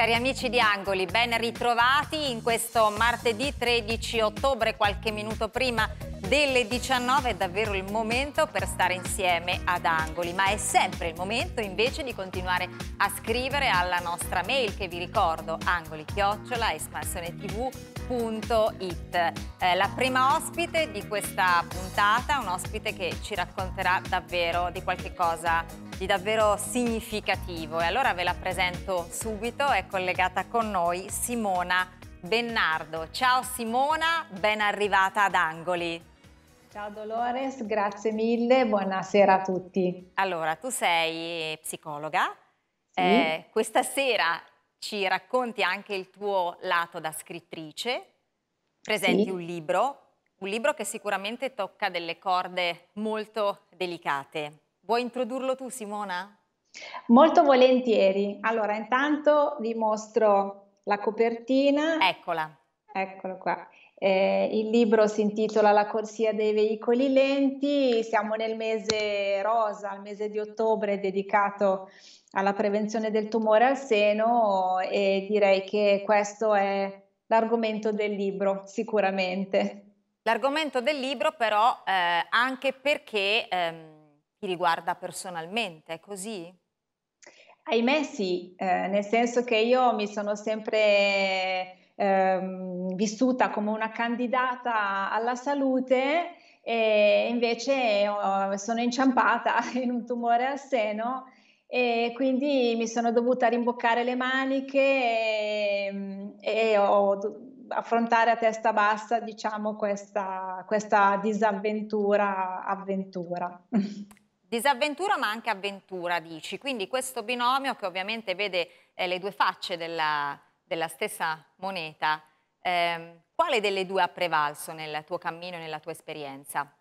Cari amici di Angoli, ben ritrovati in questo martedì 13 ottobre, qualche minuto prima delle 19 è davvero il momento per stare insieme ad Angoli, ma è sempre il momento invece di continuare a scrivere alla nostra mail che vi ricordo angolichiocciola espansionetv.it. Eh, la prima ospite di questa puntata, un ospite che ci racconterà davvero di qualche cosa di davvero significativo e allora ve la presento subito, è collegata con noi Simona Bennardo. Ciao Simona, ben arrivata ad Angoli. Ciao Dolores, grazie mille, buonasera a tutti. Allora, tu sei psicologa, sì. eh, questa sera ci racconti anche il tuo lato da scrittrice, presenti sì. un libro, un libro che sicuramente tocca delle corde molto delicate. Vuoi introdurlo tu Simona? Molto volentieri. Allora, intanto vi mostro la copertina. Eccola. Eccolo qua. Eh, il libro si intitola La corsia dei veicoli lenti, siamo nel mese rosa, il mese di ottobre dedicato alla prevenzione del tumore al seno e direi che questo è l'argomento del libro sicuramente. L'argomento del libro però eh, anche perché ehm, ti riguarda personalmente, è così? Ahimè sì, eh, nel senso che io mi sono sempre ehm, vissuta come una candidata alla salute e invece oh, sono inciampata in un tumore al seno e quindi mi sono dovuta rimboccare le maniche e, ehm, e ho, affrontare a testa bassa diciamo questa, questa disavventura avventura. Disavventura ma anche avventura dici, quindi questo binomio che ovviamente vede eh, le due facce della, della stessa moneta, eh, quale delle due ha prevalso nel tuo cammino e nella tua esperienza?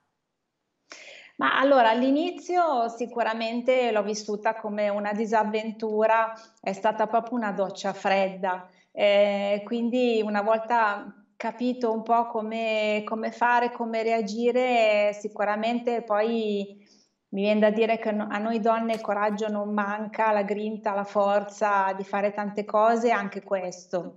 Ma allora all'inizio sicuramente l'ho vissuta come una disavventura, è stata proprio una doccia fredda, eh, quindi una volta capito un po' come, come fare, come reagire, sicuramente poi mi viene da dire che a noi donne il coraggio non manca, la grinta, la forza di fare tante cose, anche questo.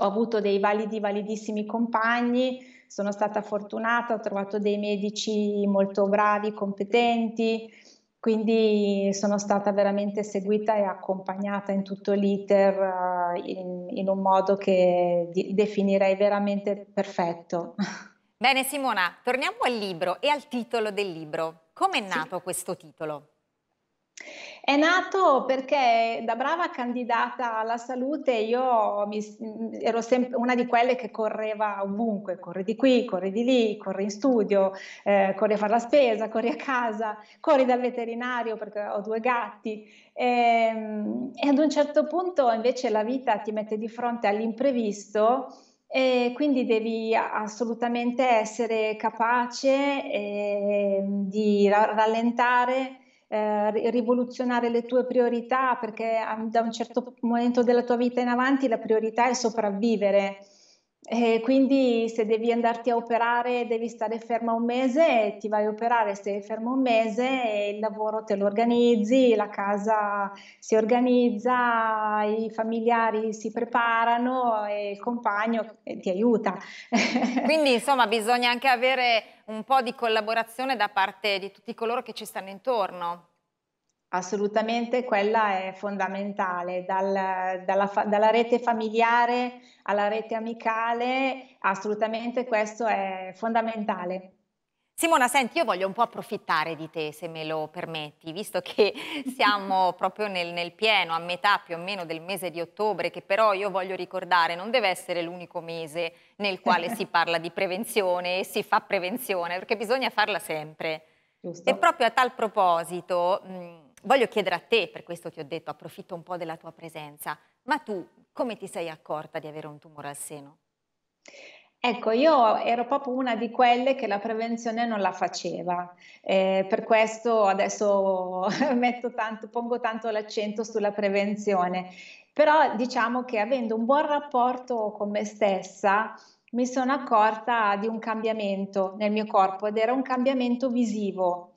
Ho avuto dei validi, validissimi compagni, sono stata fortunata, ho trovato dei medici molto bravi, competenti, quindi sono stata veramente seguita e accompagnata in tutto l'iter eh, in, in un modo che definirei veramente perfetto. Bene Simona, torniamo al libro e al titolo del libro. Come è nato sì. questo titolo? È nato perché da brava candidata alla salute io mi, ero sempre una di quelle che correva ovunque, corre di qui, corre di lì, corre in studio, eh, corre a fare la spesa, corre a casa, corri dal veterinario perché ho due gatti e, ehm, e ad un certo punto invece la vita ti mette di fronte all'imprevisto e quindi devi assolutamente essere capace eh, di rallentare, eh, rivoluzionare le tue priorità, perché ehm, da un certo momento della tua vita in avanti la priorità è sopravvivere. E quindi se devi andarti a operare, devi stare ferma un mese, ti vai a operare, stai ferma un mese, il lavoro te lo organizzi, la casa si organizza, i familiari si preparano e il compagno ti aiuta. Quindi insomma bisogna anche avere un po' di collaborazione da parte di tutti coloro che ci stanno intorno. Assolutamente, quella è fondamentale, Dal, dalla, dalla, rete familiare alla rete amicale, assolutamente questo è fondamentale. Simona, senti, io voglio un po' approfittare di te, se me lo permetti, visto che siamo proprio nel, nel pieno, a metà più o meno del mese di ottobre, che però io voglio ricordare non deve essere l'unico mese nel quale si parla di prevenzione e si fa prevenzione, perché bisogna farla sempre. Giusto. E proprio a tal proposito... Mh, voglio chiedere a te, per questo ti ho detto, approfitto un po' della tua presenza, ma tu come ti sei accorta di avere un tumore al seno? Ecco, io ero proprio una di quelle che la prevenzione non la faceva, eh, per questo adesso tanto, pongo tanto l'accento sulla prevenzione, però diciamo che avendo un buon rapporto con me stessa mi sono accorta di un cambiamento nel mio corpo ed era un cambiamento visivo.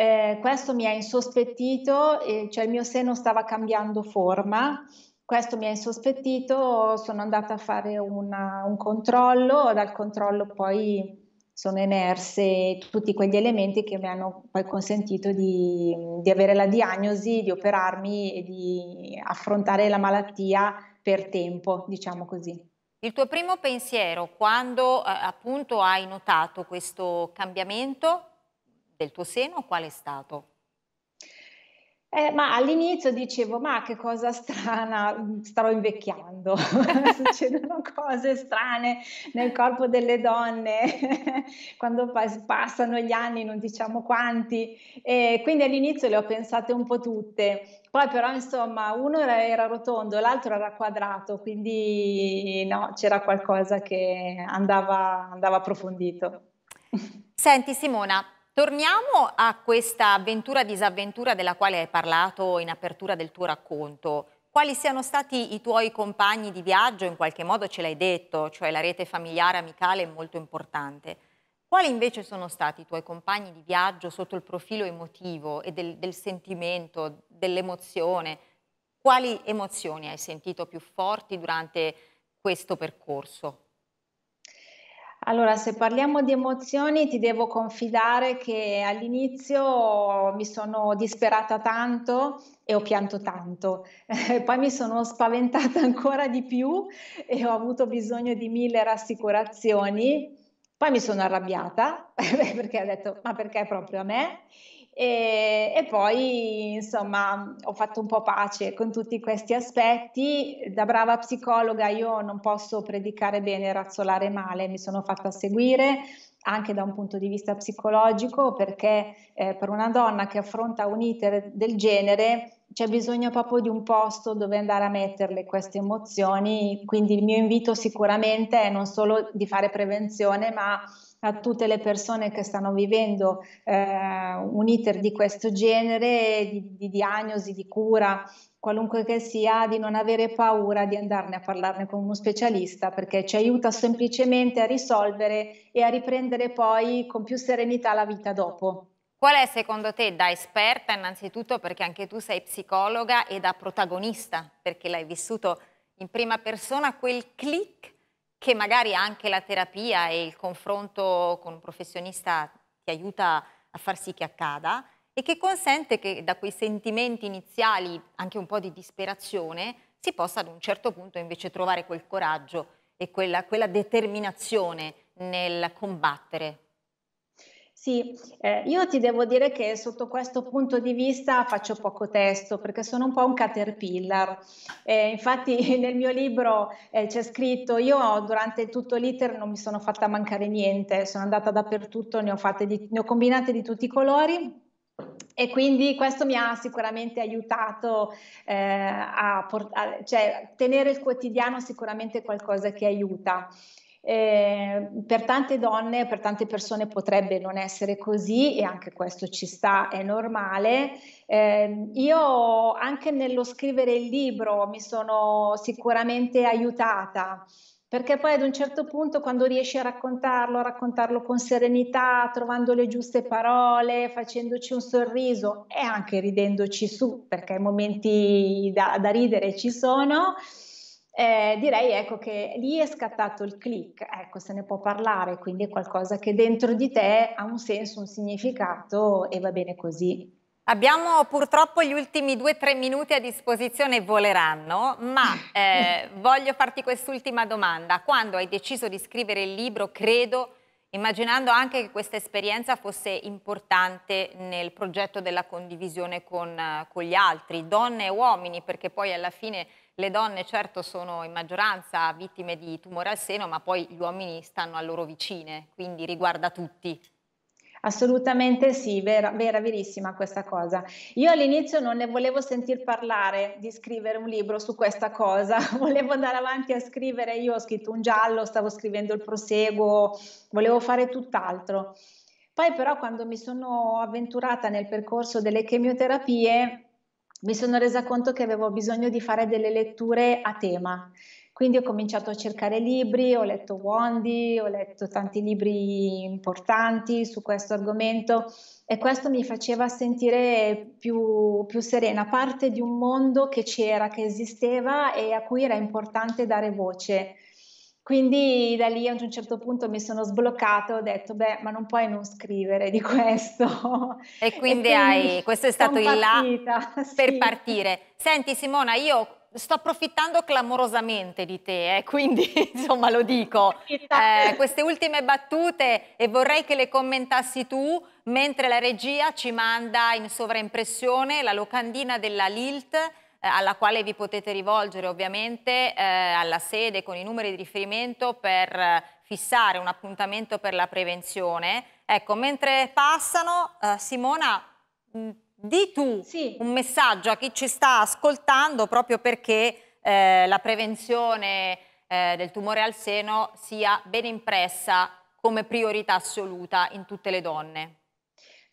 Eh, questo mi ha insospettito, eh, cioè il mio seno stava cambiando forma. Questo mi ha insospettito, sono andata a fare una, un controllo, dal controllo poi sono emerse tutti quegli elementi che mi hanno poi consentito di, di avere la diagnosi, di operarmi e di affrontare la malattia per tempo, diciamo così. Il tuo primo pensiero quando eh, appunto hai notato questo cambiamento del tuo seno qual è stato? Eh, ma all'inizio dicevo, ma che cosa strana, starò invecchiando, succedono cose strane nel corpo delle donne quando passano gli anni, non diciamo quanti, e quindi all'inizio le ho pensate un po' tutte, poi però insomma uno era, era rotondo, l'altro era quadrato, quindi no, c'era qualcosa che andava, andava approfondito. Senti Simona, torniamo a questa avventura-disavventura della quale hai parlato in apertura del tuo racconto. Quali siano stati i tuoi compagni di viaggio? In qualche modo ce l'hai detto, cioè la rete familiare amicale è molto importante. Quali invece sono stati i tuoi compagni di viaggio sotto il profilo emotivo e del, del sentimento, dell'emozione? Quali emozioni hai sentito più forti durante questo percorso? Allora, se parliamo di emozioni, ti devo confidare che all'inizio mi sono disperata tanto e ho pianto tanto, poi mi sono spaventata ancora di più e ho avuto bisogno di mille rassicurazioni, poi mi sono arrabbiata perché ho detto ma perché proprio a me? e, e, poi insomma ho fatto un po' pace con tutti questi aspetti. Da brava psicologa io non posso predicare bene e razzolare male, mi sono fatta seguire anche da un punto di vista psicologico perché eh, per una donna che affronta un iter del genere c'è bisogno proprio di un posto dove andare a metterle queste emozioni, quindi il mio invito sicuramente è non solo di fare prevenzione ma a tutte le persone che stanno vivendo eh, un iter di questo genere, di, di diagnosi, di cura, qualunque che sia, di non avere paura di andarne a parlarne con uno specialista perché ci aiuta semplicemente a risolvere e a riprendere poi con più serenità la vita dopo. Qual è secondo te da esperta innanzitutto perché anche tu sei psicologa e da protagonista perché l'hai vissuto in prima persona quel click che magari anche la terapia e il confronto con un professionista ti aiuta a far sì che accada e che consente che da quei sentimenti iniziali, anche un po' di disperazione, si possa ad un certo punto invece trovare quel coraggio e quella, quella determinazione nel combattere sì, eh, io ti devo dire che sotto questo punto di vista faccio poco testo perché sono un po' un caterpillar. Eh, infatti nel mio libro eh, c'è scritto, io durante tutto l'iter non mi sono fatta mancare niente, sono andata dappertutto, ne ho, di, ne ho combinate di tutti i colori e quindi questo mi ha sicuramente aiutato eh, a, portare, cioè tenere il quotidiano sicuramente qualcosa che aiuta. Eh, per tante donne, per tante persone potrebbe non essere così e anche questo ci sta, è normale. Eh, io anche nello scrivere il libro mi sono sicuramente aiutata perché poi ad un certo punto quando riesci a raccontarlo, a raccontarlo con serenità, trovando le giuste parole, facendoci un sorriso e anche ridendoci su, perché i momenti da, da ridere ci sono, eh, direi ecco che lì è scattato il click, ecco se ne può parlare, quindi è qualcosa che dentro di te ha un senso, un significato e va bene così. Abbiamo purtroppo gli ultimi due o tre minuti a disposizione, voleranno, ma eh, voglio farti quest'ultima domanda. Quando hai deciso di scrivere il libro, credo, immaginando anche che questa esperienza fosse importante nel progetto della condivisione con, eh, con gli altri, donne e uomini, perché poi alla fine le donne certo sono in maggioranza vittime di tumore al seno, ma poi gli uomini stanno a loro vicine, quindi riguarda tutti. Assolutamente sì, vera, vera, verissima questa cosa. Io all'inizio non ne volevo sentir parlare di scrivere un libro su questa cosa, volevo andare avanti a scrivere, io ho scritto un giallo, stavo scrivendo il proseguo, volevo fare tutt'altro. Poi però quando mi sono avventurata nel percorso delle chemioterapie mi sono resa conto che avevo bisogno di fare delle letture a tema. Quindi ho cominciato a cercare libri, ho letto Wondi, ho letto tanti libri importanti su questo argomento e questo mi faceva sentire più, più serena, parte di un mondo che c'era, che esisteva e a cui era importante dare voce. Quindi da lì a un certo punto mi sono sbloccata e ho detto, beh, ma non puoi non scrivere di questo. E quindi, e quindi hai, questo è stato il là sì. per partire. Senti Simona, io sto approfittando clamorosamente di te, eh, quindi insomma lo dico, eh, queste ultime battute e vorrei che le commentassi tu mentre la regia ci manda in sovraimpressione la locandina della Lilt eh, alla quale vi potete rivolgere ovviamente eh, alla sede con i numeri di riferimento per eh, fissare un appuntamento per la prevenzione. Ecco, mentre passano, eh, Simona, mm, di tu sì. un messaggio a chi ci sta ascoltando proprio perché eh, la prevenzione eh, del tumore al seno sia ben impressa come priorità assoluta in tutte le donne.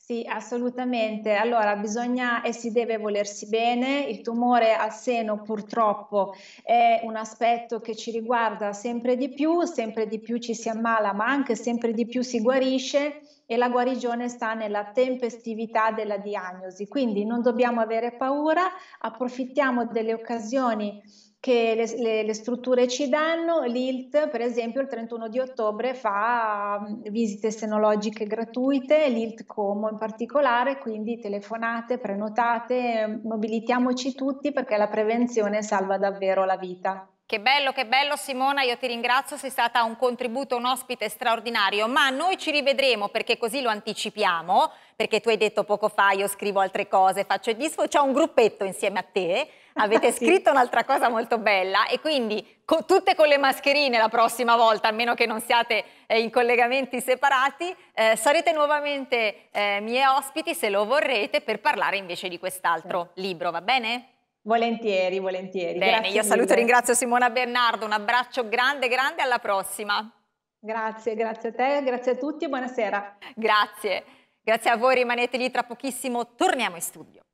Sì, assolutamente. Allora, bisogna e si deve volersi bene. Il tumore al seno purtroppo è un aspetto che ci riguarda sempre di più, sempre di più ci si ammala, ma anche sempre di più si guarisce e la guarigione sta nella tempestività della diagnosi. Quindi non dobbiamo avere paura, approfittiamo delle occasioni che le, le, le, strutture ci danno. L'ILT, per esempio, il 31 di ottobre fa visite senologiche gratuite, l'ILT Como in particolare, quindi telefonate, prenotate, mobilitiamoci tutti perché la prevenzione salva davvero la vita. Che bello, che bello Simona, io ti ringrazio, sei stata un contributo, un ospite straordinario, ma noi ci rivedremo perché così lo anticipiamo, perché tu hai detto poco fa io scrivo altre cose, faccio il disco, c'è un gruppetto insieme a te, avete sì. scritto un'altra cosa molto bella e quindi co tutte con le mascherine la prossima volta, a meno che non siate eh, in collegamenti separati, eh, sarete nuovamente eh, mie ospiti se lo vorrete per parlare invece di quest'altro sì. Certo. libro, va bene? Volentieri, volentieri. Bene, Grazie io saluto e ringrazio Simona Bernardo, un abbraccio grande, grande, alla prossima. Grazie, grazie a te, grazie a tutti e buonasera. Grazie, grazie a voi, rimanete lì, tra pochissimo torniamo in studio.